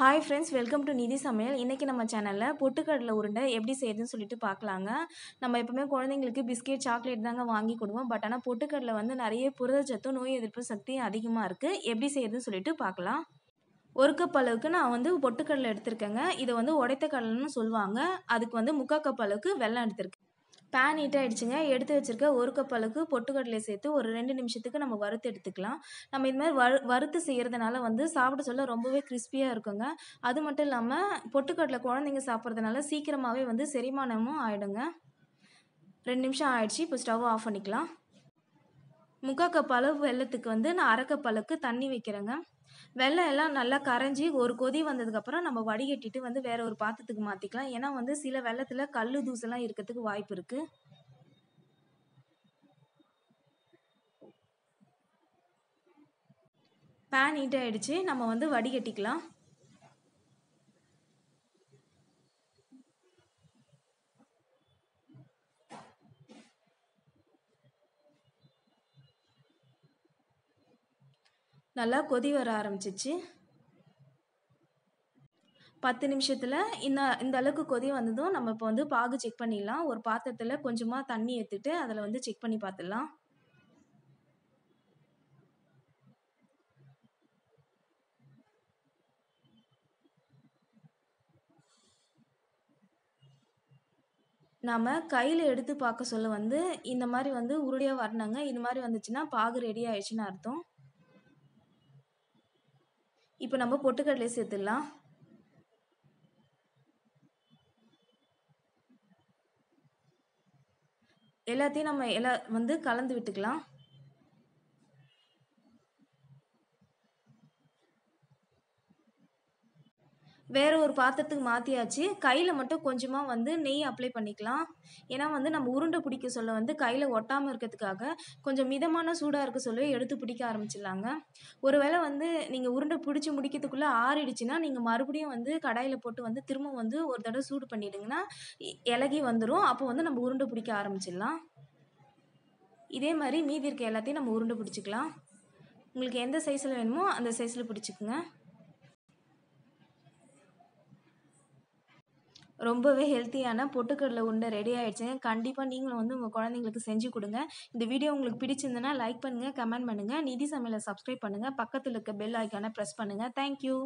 hi friends welcome to நிதி சமையல் இன்றைக்கி நம்ம சேனலில் பொட்டுக்கடலை உருண்டை எப்படி செய்யுதுன்னு சொல்லிட்டு பார்க்கலாங்க நம்ம எப்போவுமே குழந்தைங்களுக்கு பிஸ்கெட் சாக்லேட் தாங்க வாங்கி கொடுவோம் பட் ஆனால் பொட்டுக்கடலை வந்து நிறைய புரதச்சத்தும் நோய் எதிர்ப்பு சக்தியும் அதிகமாக இருக்குது எப்படி செய்யுதுன்னு சொல்லிட்டு பார்க்கலாம் ஒரு கப் அளவுக்கு நான் வந்து பொட்டுக்கடலை எடுத்திருக்கேங்க இதை வந்து உடைத்த கடலைன்னு சொல்லுவாங்க அதுக்கு வந்து முக்கால் கப் அளவுக்கு வெள்ளம் எடுத்திருக்கேன் பேன் ஹீட் ஆகிடுச்சுங்க எடுத்து வச்சுருக்க ஒரு கப் அளவுக்கு பொட்டுக்கடலை சேர்த்து ஒரு ரெண்டு நிமிஷத்துக்கு நம்ம வறுத்து எடுத்துக்கலாம் நம்ம இது மாதிரி வறு வறுத்து செய்கிறதுனால வந்து சாப்பிட சொல்ல ரொம்பவே கிறிஸ்பியாக இருக்குங்க அது மட்டும் இல்லாமல் பொட்டுக்கடலை குழந்தைங்க சாப்பிட்றதுனால சீக்கிரமாகவே வந்து செரிமானமும் ஆகிடுங்க ரெண்டு நிமிஷம் ஆயிடுச்சு இப்போ ஸ்டவ் ஆஃப் பண்ணிக்கலாம் முக்காக்க கப் அளவு வந்து நான் அரை கப் அளவுக்கு தண்ணி வைக்கிறேங்க வெள்ளம் எல்லாம் நல்லா கரைஞ்சி ஒரு கொதி வந்ததுக்கப்புறம் நம்ம வடிகட்டிட்டு வந்து வேற ஒரு பாத்திரத்துக்கு மாற்றிக்கலாம் ஏன்னா வந்து சில வெள்ளத்தில் கல் தூசெல்லாம் இருக்கிறதுக்கு வாய்ப்பு இருக்குது பேன் ஹீட் ஆகிடுச்சு நம்ம வந்து வடிகட்டிக்கலாம் நல்லா கொதி வர ஆரம்பிச்சிச்சு பத்து நிமிஷத்தில் இந்த இந்த அளவுக்கு கொதி வந்ததும் நம்ம இப்போ வந்து பாகு செக் பண்ணிடலாம் ஒரு பாத்திரத்தில் கொஞ்சமாக தண்ணி எடுத்துட்டு அதில் வந்து செக் பண்ணி பார்த்துடலாம் நாம் கையில் எடுத்து பார்க்க சொல்ல வந்து இந்த மாதிரி வந்து உருடையாக வரணுங்க இந்த மாதிரி வந்துச்சுன்னா பாகு ரெடி ஆயிடுச்சுன்னு அர்த்தம் இப்போ நம்ம பொட்டுக்கடலை சேர்த்துடலாம் எல்லாத்தையும் நம்ம எல்லா வந்து கலந்து விட்டுக்கலாம் வேறு ஒரு பாத்திரத்துக்கு மாற்றியாச்சு கையில் மட்டும் கொஞ்சமாக வந்து நெய் அப்ளை பண்ணிக்கலாம் ஏன்னா வந்து நம்ம உருண்டை பிடிக்க சொல்ல வந்து கையில் ஒட்டாமல் இருக்கிறதுக்காக கொஞ்சம் மிதமான சூடாக இருக்க சொல்லவே எடுத்து பிடிக்க ஆரம்பிச்சிடலாங்க ஒரு வந்து நீங்கள் உருண்டை பிடிச்சி முடிக்கிறதுக்குள்ளே ஆறிடுச்சுன்னா நீங்கள் மறுபடியும் வந்து கடாயில் போட்டு வந்து திரும்ப வந்து ஒரு தடவை சூடு பண்ணிவிடுங்கன்னா இலகி வந்துடும் அப்போ வந்து நம்ம உருண்டை பிடிக்க ஆரம்பிச்சிடலாம் இதே மாதிரி மீதி இருக்க எல்லாத்தையும் நம்ம உருண்டை பிடிச்சிக்கலாம் உங்களுக்கு எந்த சைஸில் வேணுமோ அந்த சைஸில் பிடிச்சிக்குங்க ரொம்பவே ஹெல்த்தியான பொட்டுக்கடலை உண்டை ரெடி ஆகிடுச்சுங்க கண்டிப்பாக நீங்களும் வந்து உங்கள் குழந்தைங்களுக்கு செஞ்சு கொடுங்க இந்த வீடியோ உங்களுக்கு பிடிச்சிருந்தனா லைக் பண்ணுங்கள் கமெண்ட் பண்ணுங்கள் நிதி சமையலை சப்ஸ்கிரைப் பண்ணுங்கள் பக்கத்தில் இருக்க பெல் ஐக்கானை ப்ரெஸ் பண்ணுங்கள் தேங்க்யூ